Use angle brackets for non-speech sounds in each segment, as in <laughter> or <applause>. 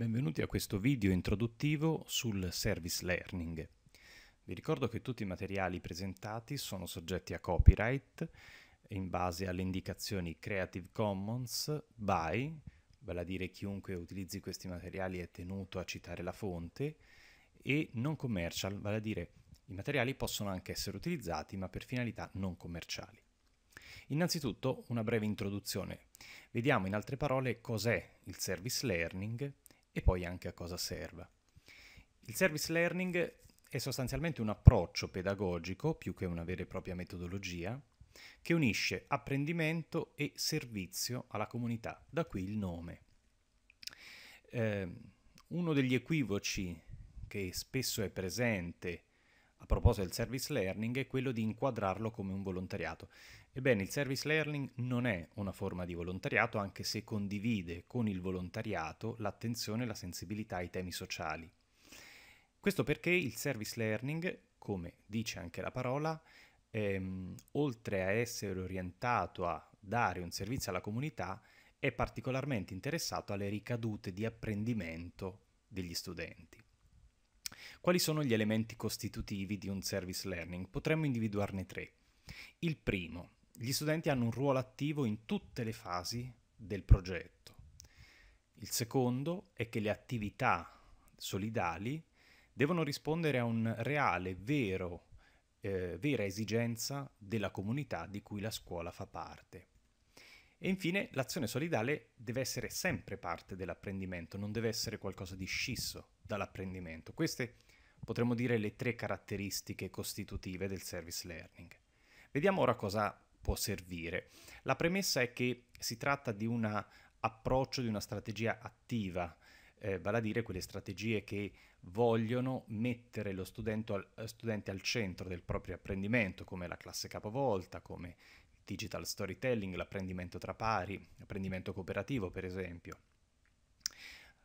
Benvenuti a questo video introduttivo sul Service Learning. Vi ricordo che tutti i materiali presentati sono soggetti a copyright in base alle indicazioni Creative Commons by, vale a dire chiunque utilizzi questi materiali è tenuto a citare la fonte, e non commercial, vale a dire i materiali possono anche essere utilizzati ma per finalità non commerciali. Innanzitutto una breve introduzione. Vediamo in altre parole cos'è il Service Learning e poi anche a cosa serva. Il service learning è sostanzialmente un approccio pedagogico, più che una vera e propria metodologia, che unisce apprendimento e servizio alla comunità, da qui il nome. Eh, uno degli equivoci che spesso è presente a proposito del service learning è quello di inquadrarlo come un volontariato. Ebbene, il service learning non è una forma di volontariato, anche se condivide con il volontariato l'attenzione e la sensibilità ai temi sociali. Questo perché il service learning, come dice anche la parola, ehm, oltre a essere orientato a dare un servizio alla comunità, è particolarmente interessato alle ricadute di apprendimento degli studenti. Quali sono gli elementi costitutivi di un service learning? Potremmo individuarne tre. Il primo, gli studenti hanno un ruolo attivo in tutte le fasi del progetto. Il secondo è che le attività solidali devono rispondere a un reale, vero, eh, vera esigenza della comunità di cui la scuola fa parte. E infine l'azione solidale deve essere sempre parte dell'apprendimento, non deve essere qualcosa di scisso dall'apprendimento. Queste potremmo dire le tre caratteristiche costitutive del service learning. Vediamo ora cosa può servire. La premessa è che si tratta di un approccio, di una strategia attiva, eh, vale a dire quelle strategie che vogliono mettere lo studente al, eh, studente al centro del proprio apprendimento, come la classe capovolta, come digital storytelling, l'apprendimento tra pari, l'apprendimento cooperativo per esempio.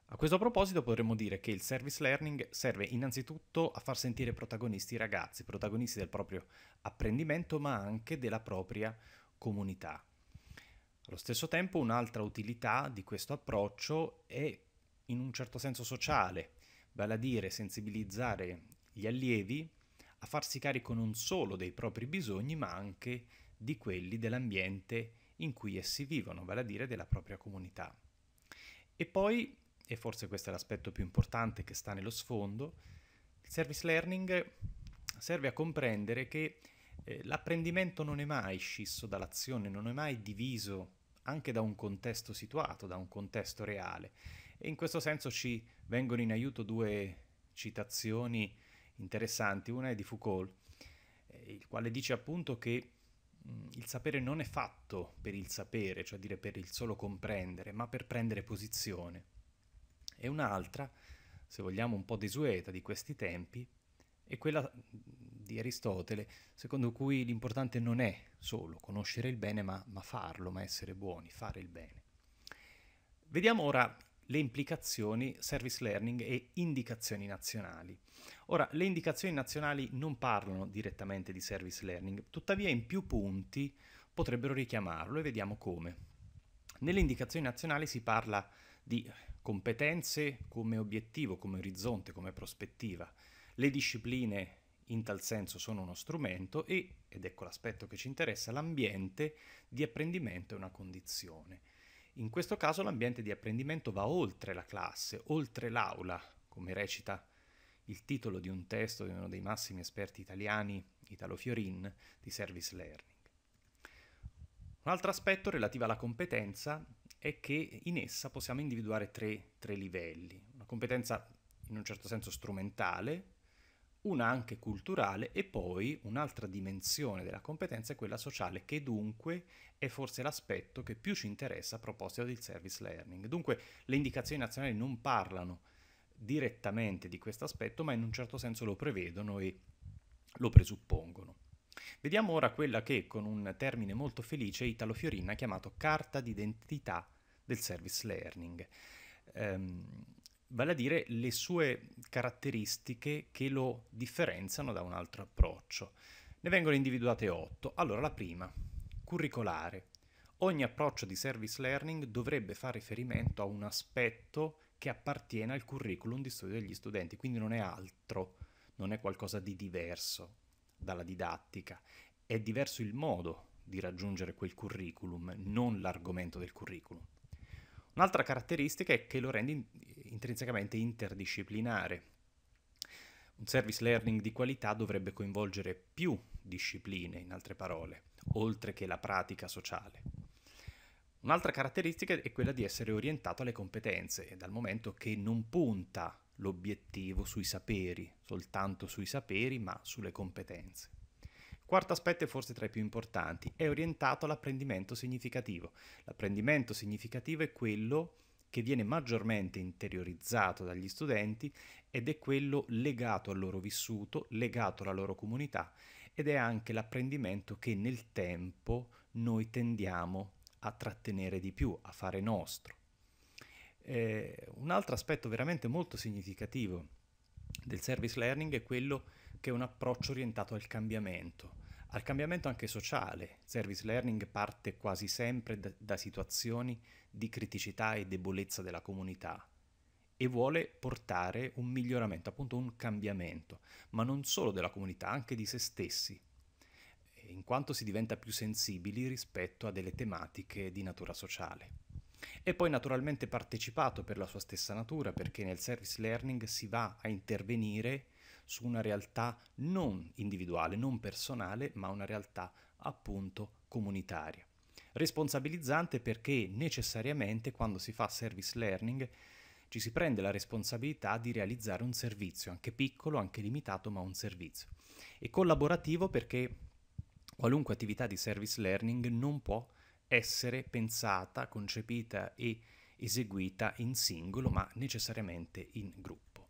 A questo proposito potremmo dire che il service learning serve innanzitutto a far sentire protagonisti i ragazzi, protagonisti del proprio apprendimento ma anche della propria comunità. Allo stesso tempo un'altra utilità di questo approccio è in un certo senso sociale, vale a dire sensibilizzare gli allievi a farsi carico non solo dei propri bisogni ma anche di quelli dell'ambiente in cui essi vivono, vale a dire della propria comunità. E poi e forse questo è l'aspetto più importante che sta nello sfondo, il service learning serve a comprendere che eh, l'apprendimento non è mai scisso dall'azione, non è mai diviso anche da un contesto situato, da un contesto reale. E in questo senso ci vengono in aiuto due citazioni interessanti. Una è di Foucault, eh, il quale dice appunto che mm, il sapere non è fatto per il sapere, cioè dire per il solo comprendere, ma per prendere posizione. E un'altra, se vogliamo un po' desueta di questi tempi, è quella di Aristotele, secondo cui l'importante non è solo conoscere il bene, ma, ma farlo, ma essere buoni, fare il bene. Vediamo ora le implicazioni service learning e indicazioni nazionali. Ora, le indicazioni nazionali non parlano direttamente di service learning, tuttavia in più punti potrebbero richiamarlo e vediamo come. Nelle indicazioni nazionali si parla di competenze come obiettivo, come orizzonte, come prospettiva. Le discipline in tal senso sono uno strumento e, ed ecco l'aspetto che ci interessa, l'ambiente di apprendimento è una condizione. In questo caso l'ambiente di apprendimento va oltre la classe, oltre l'aula, come recita il titolo di un testo di uno dei massimi esperti italiani, Italo Fiorin, di Service Learning. Un altro aspetto relativo alla competenza è che in essa possiamo individuare tre, tre livelli, una competenza in un certo senso strumentale, una anche culturale e poi un'altra dimensione della competenza è quella sociale che dunque è forse l'aspetto che più ci interessa a proposito del service learning. Dunque le indicazioni nazionali non parlano direttamente di questo aspetto ma in un certo senso lo prevedono e lo presuppongono. Vediamo ora quella che con un termine molto felice Italo Fiorin ha chiamato carta d'identità del service learning. Um, vale a dire le sue caratteristiche che lo differenziano da un altro approccio. Ne vengono individuate otto. Allora, la prima, curricolare. Ogni approccio di service learning dovrebbe fare riferimento a un aspetto che appartiene al curriculum di studio degli studenti, quindi non è altro, non è qualcosa di diverso dalla didattica, è diverso il modo di raggiungere quel curriculum, non l'argomento del curriculum. Un'altra caratteristica è che lo rende intrinsecamente interdisciplinare. Un service learning di qualità dovrebbe coinvolgere più discipline, in altre parole, oltre che la pratica sociale. Un'altra caratteristica è quella di essere orientato alle competenze, dal momento che non punta l'obiettivo sui saperi, soltanto sui saperi, ma sulle competenze. Quarto aspetto e forse tra i più importanti, è orientato all'apprendimento significativo. L'apprendimento significativo è quello che viene maggiormente interiorizzato dagli studenti ed è quello legato al loro vissuto, legato alla loro comunità ed è anche l'apprendimento che nel tempo noi tendiamo a trattenere di più, a fare nostro. Eh, un altro aspetto veramente molto significativo del service learning è quello che un approccio orientato al cambiamento, al cambiamento anche sociale. Service learning parte quasi sempre da, da situazioni di criticità e debolezza della comunità e vuole portare un miglioramento, appunto un cambiamento, ma non solo della comunità, anche di se stessi, in quanto si diventa più sensibili rispetto a delle tematiche di natura sociale. E poi naturalmente partecipato per la sua stessa natura, perché nel service learning si va a intervenire su una realtà non individuale, non personale, ma una realtà appunto comunitaria. Responsabilizzante perché necessariamente quando si fa service learning ci si prende la responsabilità di realizzare un servizio, anche piccolo, anche limitato, ma un servizio. E collaborativo perché qualunque attività di service learning non può essere pensata, concepita e eseguita in singolo, ma necessariamente in gruppo.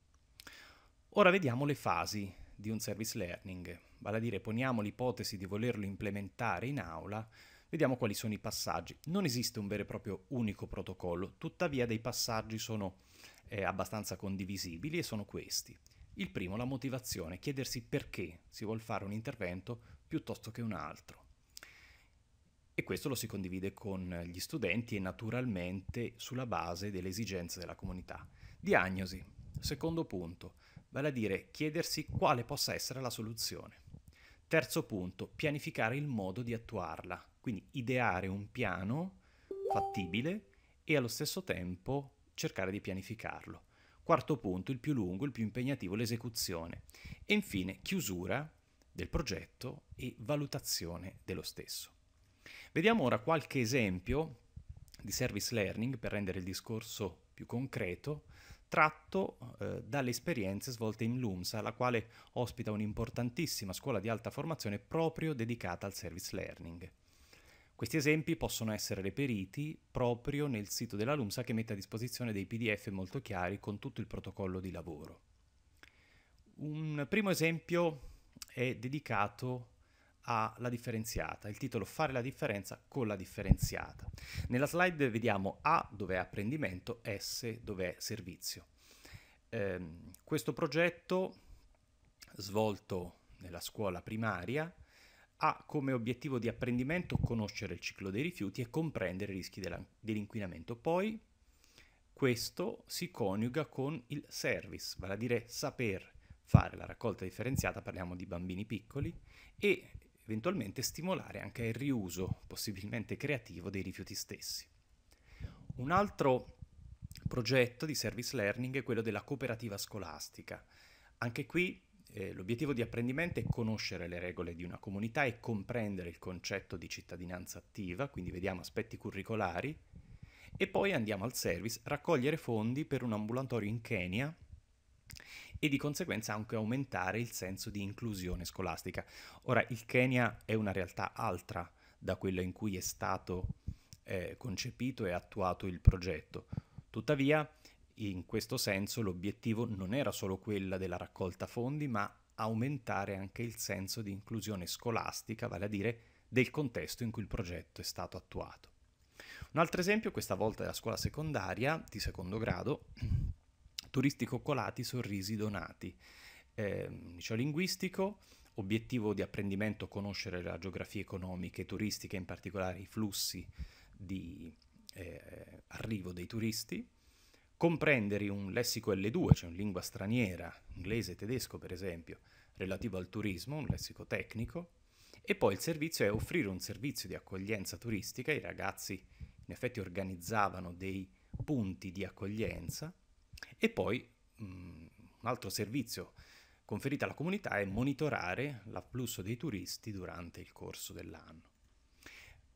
Ora vediamo le fasi di un service learning, vale a dire poniamo l'ipotesi di volerlo implementare in aula, vediamo quali sono i passaggi. Non esiste un vero e proprio unico protocollo, tuttavia dei passaggi sono eh, abbastanza condivisibili e sono questi. Il primo, la motivazione, chiedersi perché si vuole fare un intervento piuttosto che un altro. E questo lo si condivide con gli studenti e naturalmente sulla base delle esigenze della comunità. Diagnosi, secondo punto, vale a dire chiedersi quale possa essere la soluzione. Terzo punto, pianificare il modo di attuarla, quindi ideare un piano fattibile e allo stesso tempo cercare di pianificarlo. Quarto punto, il più lungo, il più impegnativo, l'esecuzione. E infine chiusura del progetto e valutazione dello stesso. Vediamo ora qualche esempio di service learning per rendere il discorso più concreto tratto eh, dalle esperienze svolte in LUMSA, la quale ospita un'importantissima scuola di alta formazione proprio dedicata al service learning. Questi esempi possono essere reperiti proprio nel sito della LUMSA che mette a disposizione dei PDF molto chiari con tutto il protocollo di lavoro. Un primo esempio è dedicato alla differenziata, il titolo Fare la differenza con la differenziata. Nella slide vediamo A dove è apprendimento, S dove è servizio eh, questo progetto, svolto nella scuola primaria, ha come obiettivo di apprendimento conoscere il ciclo dei rifiuti e comprendere i rischi dell'inquinamento. Poi questo si coniuga con il service, vale a dire saper fare la raccolta differenziata, parliamo di bambini piccoli, e eventualmente stimolare anche il riuso, possibilmente creativo, dei rifiuti stessi. Un altro progetto di service learning è quello della cooperativa scolastica. Anche qui eh, l'obiettivo di apprendimento è conoscere le regole di una comunità e comprendere il concetto di cittadinanza attiva, quindi vediamo aspetti curricolari, e poi andiamo al service, raccogliere fondi per un ambulatorio in Kenya e di conseguenza anche aumentare il senso di inclusione scolastica. Ora, il Kenya è una realtà altra da quella in cui è stato eh, concepito e attuato il progetto. Tuttavia, in questo senso l'obiettivo non era solo quella della raccolta fondi, ma aumentare anche il senso di inclusione scolastica, vale a dire del contesto in cui il progetto è stato attuato. Un altro esempio, questa volta della scuola secondaria di secondo grado, <clears throat> Turisti Coccolati Sorrisi Donati, eh, liceo linguistico, obiettivo di apprendimento conoscere la geografia economica e turistica, in particolare i flussi di eh, arrivo dei turisti, comprendere un lessico L2, cioè una lingua straniera, inglese e tedesco per esempio, relativo al turismo, un lessico tecnico, e poi il servizio è offrire un servizio di accoglienza turistica, i ragazzi in effetti organizzavano dei punti di accoglienza, e poi mh, mm, un altro servizio conferito alla comunità è monitorare l'afflusso dei turisti durante il corso dell'anno.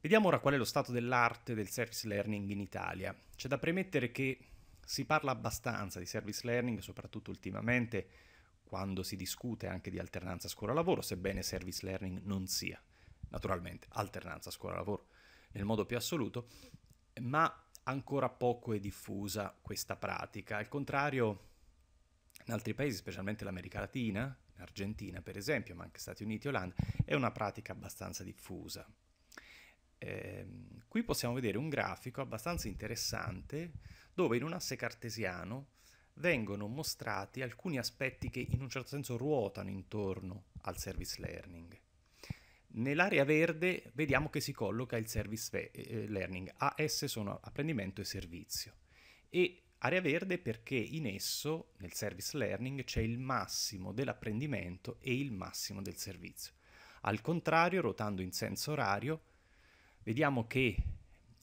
Vediamo ora qual è lo stato dell'arte del service learning in Italia. C'è da premettere che si parla abbastanza di service learning, soprattutto ultimamente, quando si discute anche di alternanza scuola-lavoro, sebbene service learning non sia, naturalmente, alternanza scuola-lavoro nel modo più assoluto, ma ancora poco è diffusa questa pratica. Al contrario, in altri paesi, specialmente l'America Latina, Argentina per esempio, ma anche Stati Uniti e Olanda, è una pratica abbastanza diffusa eh, qui possiamo vedere un grafico abbastanza interessante dove in un asse cartesiano vengono mostrati alcuni aspetti che in un certo senso ruotano intorno al service learning. Nell'area verde vediamo che si colloca il service eh, eh, learning, AS sono apprendimento e servizio. E area verde perché in esso, nel service learning, c'è il massimo dell'apprendimento e il massimo del servizio. Al contrario, ruotando in senso orario, vediamo che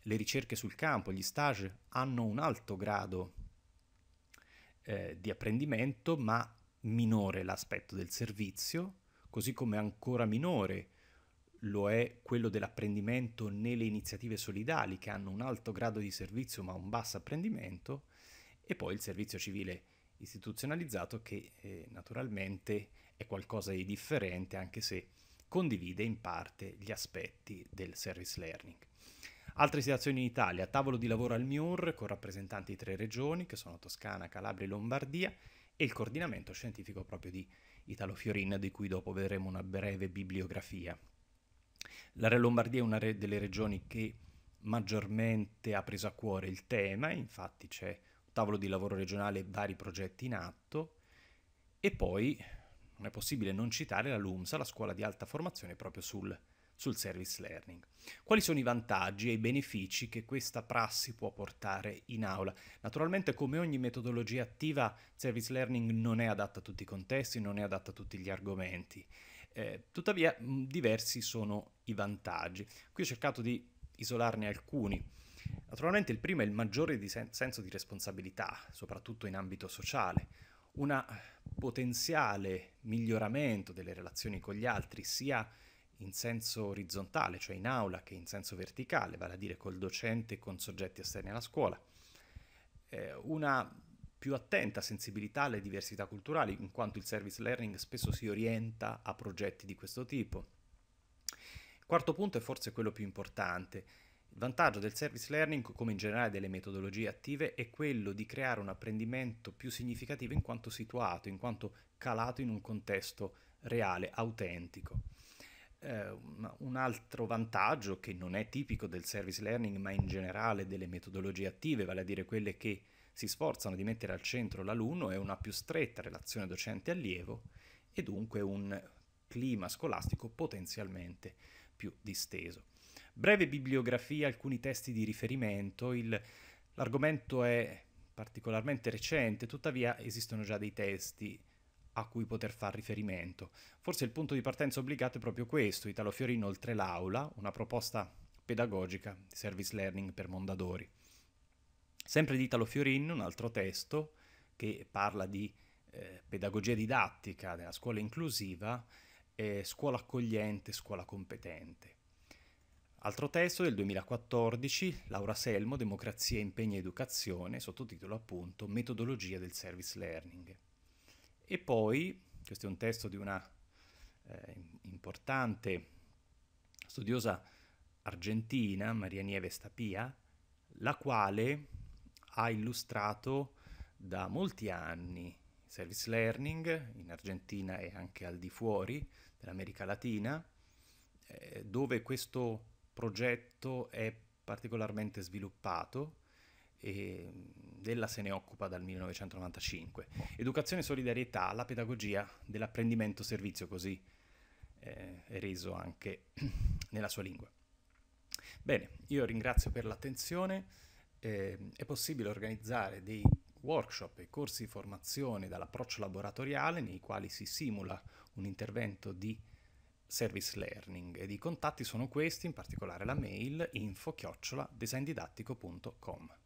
le ricerche sul campo, gli stage hanno un alto grado eh, di apprendimento, ma minore l'aspetto del servizio, così come ancora minore lo è quello dell'apprendimento nelle iniziative solidali che hanno un alto grado di servizio ma un basso apprendimento e poi il servizio civile istituzionalizzato che eh, naturalmente è qualcosa di differente anche se condivide in parte gli aspetti del service learning. Altre situazioni in Italia, tavolo di lavoro al MIUR con rappresentanti di tre regioni che sono Toscana, Calabria e Lombardia e il coordinamento scientifico proprio di Italo Fiorin di cui dopo vedremo una breve bibliografia. La Re Lombardia è una re- delle regioni che maggiormente ha preso a cuore il tema, infatti c'è un tavolo di lavoro regionale e vari progetti in atto e poi non è possibile non citare la LUMSA, la scuola di alta formazione proprio sul, sul service learning. Quali sono i vantaggi e i benefici che questa prassi può portare in aula? Naturalmente come ogni metodologia attiva, service learning non è adatta a tutti i contesti, non è adatta a tutti gli argomenti. Eh, tuttavia diversi sono i vantaggi. Qui ho cercato di isolarne alcuni. Naturalmente il primo è il maggiore di sen senso di responsabilità, soprattutto in ambito sociale un potenziale miglioramento delle relazioni con gli altri, sia in senso orizzontale, cioè in aula, che in senso verticale, vale a dire col docente e con soggetti esterni alla scuola. Eh, una più attenta sensibilità alle diversità culturali, in quanto il service learning spesso si orienta a progetti di questo tipo. quarto punto e forse quello più importante, il vantaggio del service learning, come in generale delle metodologie attive, è quello di creare un apprendimento più significativo in quanto situato, in quanto calato in un contesto reale, autentico. Eh, un altro vantaggio che non è tipico del service learning, ma in generale delle metodologie attive, vale a dire quelle che si sforzano di mettere al centro l'alunno, è una più stretta relazione docente-allievo e dunque un clima scolastico potenzialmente più disteso. Breve bibliografia, alcuni testi di riferimento, il, l'argomento è particolarmente recente, tuttavia esistono già dei testi a cui poter fare riferimento. Forse il punto di partenza obbligato è proprio questo, Italo Fiorino oltre l'aula, una proposta pedagogica di service learning per Mondadori. Sempre di Italo Fiorin, un altro testo che parla di eh, pedagogia didattica della scuola inclusiva, eh, scuola accogliente, scuola competente. Altro testo del 2014, Laura Selmo, Democrazia, Impegno e Educazione, sottotitolo appunto Metodologia del Service Learning. E poi, questo è un testo di una eh, importante studiosa argentina, Maria Nieves Tapia, la quale ha illustrato da molti anni service learning in Argentina e anche al di fuori dell'America Latina, eh, dove questo progetto è particolarmente sviluppato e della se ne occupa dal 1995. Educazione e solidarietà, la pedagogia dell'apprendimento servizio, così eh, è reso anche <clears throat> nella sua lingua. Bene, io ringrazio per l'attenzione. Eh, è possibile organizzare dei workshop e corsi di formazione dall'approccio laboratoriale nei quali si simula un intervento di service learning ed i contatti sono questi, in particolare la mail info chiocciola didattico.com.